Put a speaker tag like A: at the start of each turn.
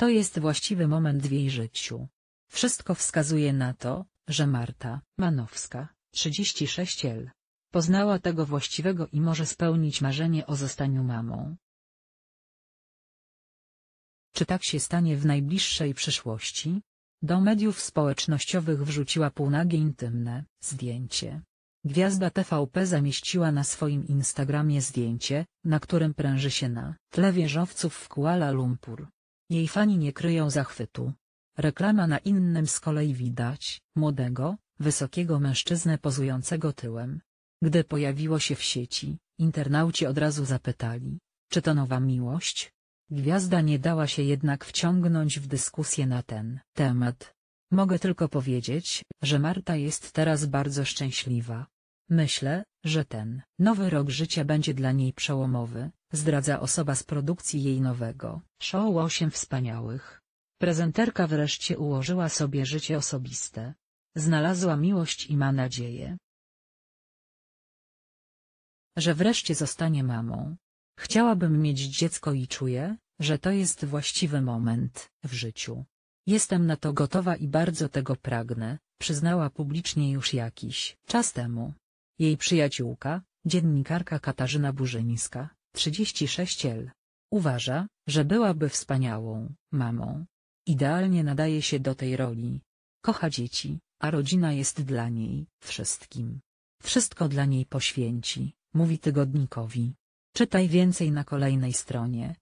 A: To jest właściwy moment w jej życiu. Wszystko wskazuje na to, że Marta Manowska, 36L, poznała tego właściwego i może spełnić marzenie o zostaniu mamą. Czy tak się stanie w najbliższej przyszłości? Do mediów społecznościowych wrzuciła półnagie intymne zdjęcie. Gwiazda TVP zamieściła na swoim Instagramie zdjęcie, na którym pręży się na tle wieżowców w Kuala Lumpur. Jej fani nie kryją zachwytu. Reklama na innym z kolei widać, młodego, wysokiego mężczyznę pozującego tyłem. Gdy pojawiło się w sieci, internauci od razu zapytali, czy to nowa miłość? Gwiazda nie dała się jednak wciągnąć w dyskusję na ten temat. Mogę tylko powiedzieć, że Marta jest teraz bardzo szczęśliwa, Myślę, że ten nowy rok życia będzie dla niej przełomowy, zdradza osoba z produkcji jej nowego show 8 wspaniałych. Prezenterka wreszcie ułożyła sobie życie osobiste. Znalazła miłość i ma nadzieję, że wreszcie zostanie mamą. Chciałabym mieć dziecko i czuję, że to jest właściwy moment w życiu. Jestem na to gotowa i bardzo tego pragnę, przyznała publicznie już jakiś czas temu. Jej przyjaciółka, dziennikarka Katarzyna Burzyńska, 36L. Uważa, że byłaby wspaniałą mamą. Idealnie nadaje się do tej roli. Kocha dzieci, a rodzina jest dla niej wszystkim. Wszystko dla niej poświęci, mówi tygodnikowi. Czytaj więcej na kolejnej stronie.